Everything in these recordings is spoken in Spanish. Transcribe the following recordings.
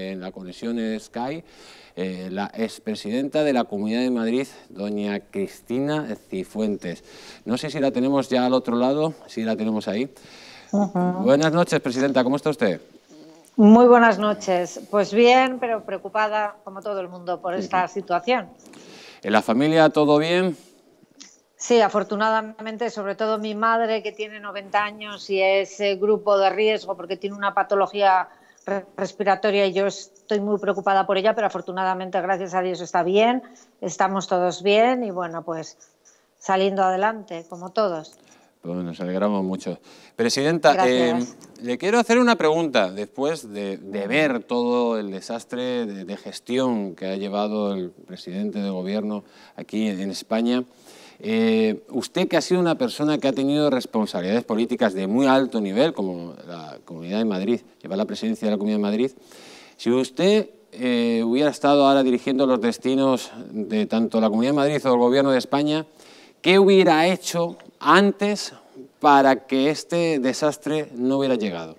en la conexión Sky, eh, la expresidenta de la Comunidad de Madrid, doña Cristina Cifuentes. No sé si la tenemos ya al otro lado, si la tenemos ahí. Buenas noches, presidenta, ¿cómo está usted? Muy buenas noches. Pues bien, pero preocupada, como todo el mundo, por esta situación. ¿En la familia todo bien? Sí, afortunadamente, sobre todo mi madre, que tiene 90 años y es eh, grupo de riesgo porque tiene una patología respiratoria y yo estoy muy preocupada por ella, pero afortunadamente, gracias a Dios, está bien, estamos todos bien y bueno, pues saliendo adelante, como todos. Pues nos alegramos mucho. Presidenta, em, le quiero hacer una pregunta después de, ver todo el desastre de, de, gestión que ha llevado el presidente de gobierno aquí en España. Eh, usted que ha sido una persona que ha tenido responsabilidades políticas de muy alto nivel, como la Comunidad de Madrid, lleva la presidencia de la Comunidad de Madrid, si usted eh, hubiera estado ahora dirigiendo los destinos de tanto la Comunidad de Madrid o el Gobierno de España, ¿qué hubiera hecho antes para que este desastre no hubiera llegado?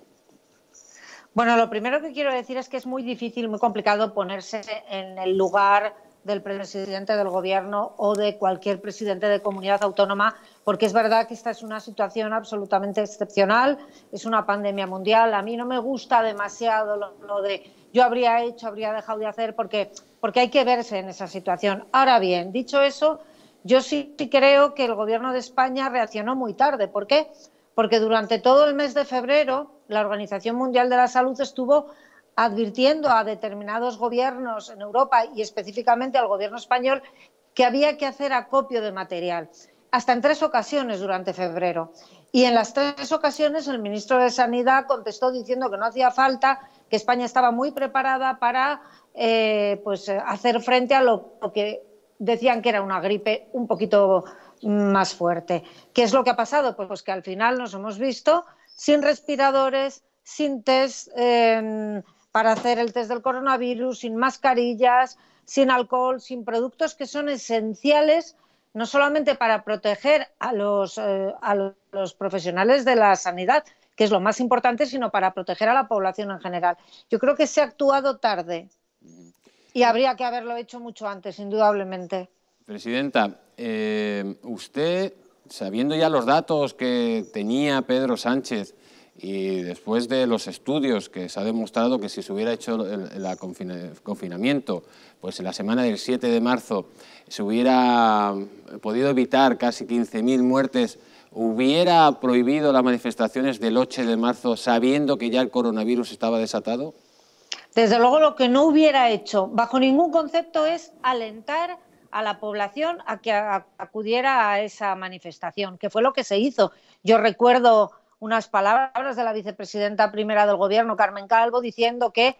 Bueno, lo primero que quiero decir es que es muy difícil, muy complicado ponerse en el lugar del presidente del gobierno o de cualquier presidente de comunidad autónoma, porque es verdad que esta es una situación absolutamente excepcional, es una pandemia mundial. A mí no me gusta demasiado lo, de yo habría hecho, habría dejado de hacer, porque, porque hay que verse en esa situación. Ahora bien, dicho eso, yo sí, sí creo que el gobierno de España reaccionó muy tarde. ¿Por qué? Porque durante todo el mes de febrero la Organización Mundial de la Salud estuvo advirtiendo a determinados gobiernos en Europa y específicamente al gobierno español que había que hacer acopio de material, hasta en tres ocasiones durante febrero. Y en las tres ocasiones el ministro de Sanidad contestó diciendo que no hacía falta, que España estaba muy preparada para eh, pues, hacer frente a lo, que decían que era una gripe un poquito más fuerte. ¿Qué es lo que ha pasado? Pues, que al final nos hemos visto sin respiradores, sin test. Eh, para hacer el test del coronavirus, sin mascarillas, sin alcohol, sin productos que son esenciales no solamente para proteger a los, eh, los profesionales de la sanidad, que es lo más importante, sino para proteger a la población en general. Yo creo que se ha actuado tarde y habría que haberlo hecho mucho antes, indudablemente. Presidenta, eh, usted, sabiendo ya los datos que tenía Pedro Sánchez, y después de los estudios que se ha demostrado que si se hubiera hecho el, confinamiento, pues en la semana del 7 de marzo se hubiera podido evitar casi 15.000 muertes, ¿hubiera prohibido las manifestaciones del 8 de marzo sabiendo que ya el coronavirus estaba desatado? Desde luego lo que no hubiera hecho bajo ningún concepto es alentar a la población a que acudiera a esa manifestación, que fue lo que se hizo. Yo recuerdo unas palabras de la vicepresidenta primera del gobierno, Carmen Calvo, diciendo que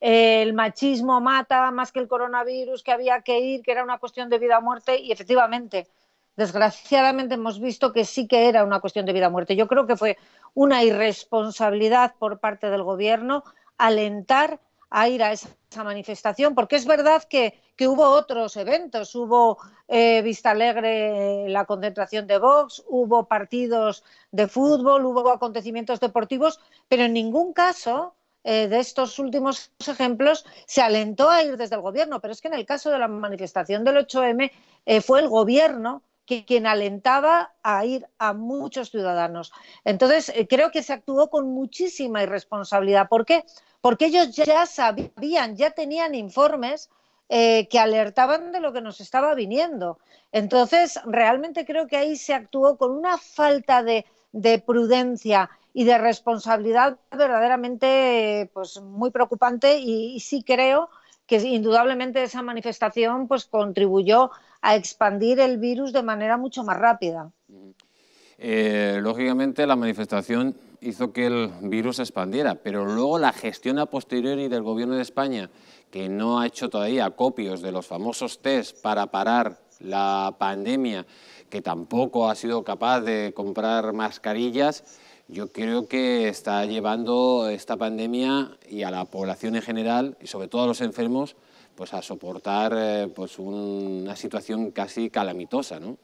eh, el machismo mata más que el coronavirus, que había que ir, que era una cuestión de vida o muerte, y efectivamente, desgraciadamente hemos visto que sí que era una cuestión de vida o muerte. Yo creo que fue una irresponsabilidad por parte del gobierno alentar a ir a esa, manifestación, porque es verdad que, hubo otros eventos, hubo eh, Vista Alegre eh, la concentración de Vox, hubo partidos de fútbol, hubo acontecimientos deportivos, pero en ningún caso eh, de estos últimos ejemplos se alentó a ir desde el gobierno, pero es que en el caso de la manifestación del 8M fue el gobierno quien alentaba a ir a muchos ciudadanos. Entonces, creo que se actuó con muchísima irresponsabilidad. ¿Por qué? porque ellos ya sabían, ya tenían informes eh, que alertaban de lo que nos estaba viniendo. Entonces, realmente creo que ahí se actuó con una falta de, prudencia y de responsabilidad verdaderamente pues, muy preocupante y, sí creo que indudablemente esa manifestación pues, contribuyó a expandir el virus de manera mucho más rápida. Eh, lógicamente la manifestación hizo que el virus se expandiera, pero luego la gestión a posteriori del gobierno de España, que no ha hecho todavía copios de los famosos test para parar la pandemia, que tampoco ha sido capaz de comprar mascarillas, yo creo que está llevando esta pandemia y a la población en general, y sobre todo a los enfermos, pues a soportar eh, pues una situación casi calamitosa, ¿no?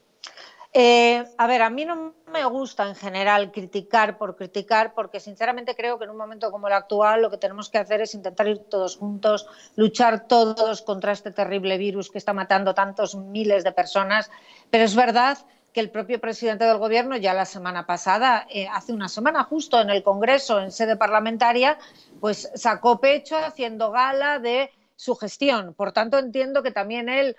Eh, a ver, a mí no me gusta en general criticar por criticar, porque sinceramente creo que en un momento como el actual lo que tenemos que hacer es intentar ir todos juntos, luchar todos contra este terrible virus que está matando tantos miles de personas. Pero es verdad que el propio presidente del Gobierno ya la semana pasada, eh, hace una semana justo en el Congreso, en sede parlamentaria, pues sacó pecho haciendo gala de su gestión. Por tanto, entiendo que también él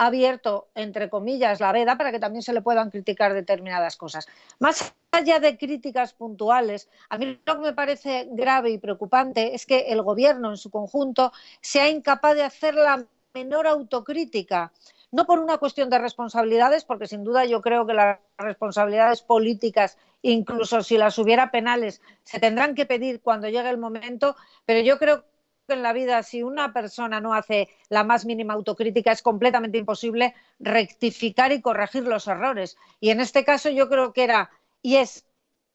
abierto, entre comillas, la veda para que también se le puedan criticar determinadas cosas. Más allá de críticas puntuales, a mí lo que me parece grave y preocupante es que el Gobierno en su conjunto sea incapaz de hacer la menor autocrítica. No por una cuestión de responsabilidades, porque sin duda yo creo que las responsabilidades políticas, incluso si las hubiera penales, se tendrán que pedir cuando llegue el momento, pero yo creo que en la vida si una persona no hace la más mínima autocrítica es completamente imposible rectificar y corregir los errores. Y en este caso yo creo que era y es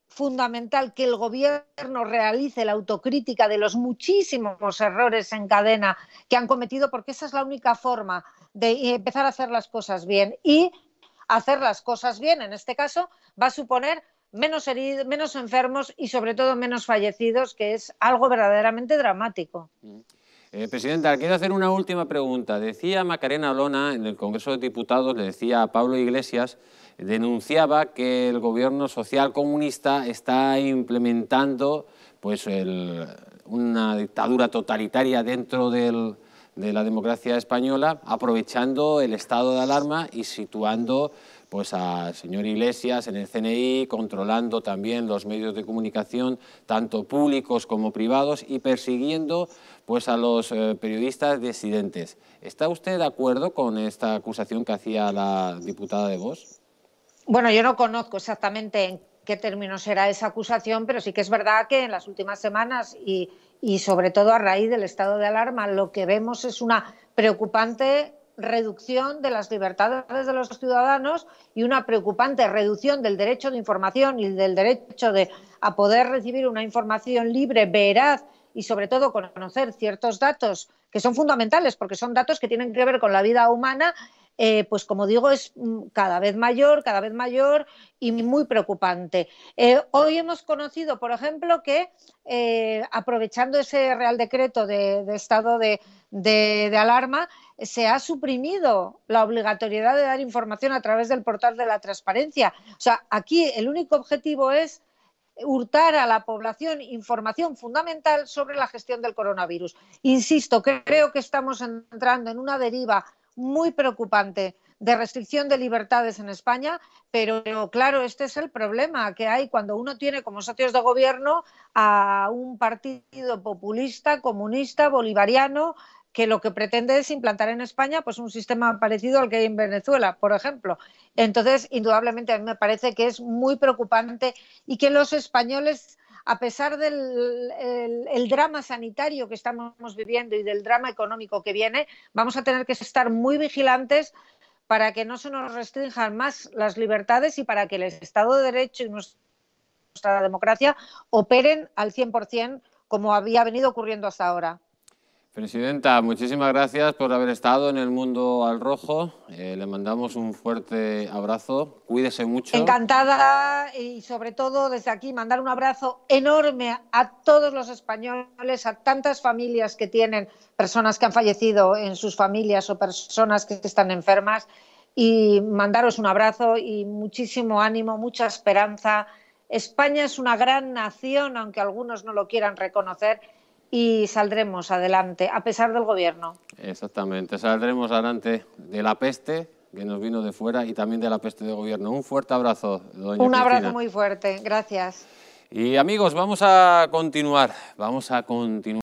fundamental que el gobierno realice la autocrítica de los muchísimos errores en cadena que han cometido, porque esa es la única forma de empezar a hacer las cosas bien. Y hacer las cosas bien, en este caso, va a suponer menos heridos, menos enfermos y sobre todo menos fallecidos, que es algo verdaderamente dramático. Mm. Eh, presidenta, quiero hacer una última pregunta. Decía Macarena Lona en el Congreso de Diputados, le decía a Pablo Iglesias, denunciaba que el gobierno social comunista está implementando pues, una dictadura totalitaria dentro de la democracia española, aprovechando el estado de alarma y situando pues al señor Iglesias en el CNI, controlando también los medios de comunicación, tanto públicos como privados, y persiguiendo pues, a los eh, periodistas disidentes. ¿Está usted de acuerdo con esta acusación que hacía la diputada de vos Bueno, yo no conozco exactamente en qué términos será esa acusación, pero sí que es verdad que en las últimas semanas y sobre todo a raíz del estado de alarma, lo que vemos es una preocupante reducción de las libertades de los ciudadanos y una preocupante reducción del derecho de información y del derecho de, a poder recibir una información libre, veraz y sobre todo conocer ciertos datos que son fundamentales porque son datos que tienen que ver con la vida humana eh, pues como digo, es mm, cada vez mayor, cada vez mayor y muy preocupante. Eh, hoy hemos conocido, por ejemplo, que eh, aprovechando ese Real Decreto de, estado de, de alarma, se ha suprimido la obligatoriedad de dar información a través del portal de la transparencia. O sea, aquí el único objetivo es hurtar a la población información fundamental sobre la gestión del coronavirus. Insisto, creo que estamos entrando en una deriva muy preocupante de restricción de libertades en España, pero, claro, este es el problema que hay cuando uno tiene como socios de gobierno a un partido populista, comunista, bolivariano, que lo que pretende es implantar en España pues un sistema parecido al que hay en Venezuela, por ejemplo. Entonces, indudablemente a mí me parece que es muy preocupante y que los españoles a pesar del drama sanitario que estamos viviendo y del drama económico que viene, vamos a tener que estar muy vigilantes para que no se nos restrinjan más las libertades y para que el Estado de Derecho y nuestra democracia operen al 100% como había venido ocurriendo hasta ahora. Presidenta, muchísimas gracias por haber estado en el mundo al rojo. Eh, le mandamos un fuerte abrazo. Cuídese mucho. Encantada y sobre todo desde aquí mandar un abrazo enorme a todos los españoles, a tantas familias que tienen personas que han fallecido en sus familias o personas que están enfermas y mandaros un abrazo y muchísimo ánimo, mucha esperanza. España es una gran nación, aunque algunos no lo quieran reconocer y saldremos adelante, a pesar del gobierno. Exactamente, saldremos adelante de la peste que nos vino de fuera y también de la peste de gobierno. Un fuerte abrazo, doña Un abrazo muy fuerte, gracias. Y amigos, vamos a continuar, vamos a continuar.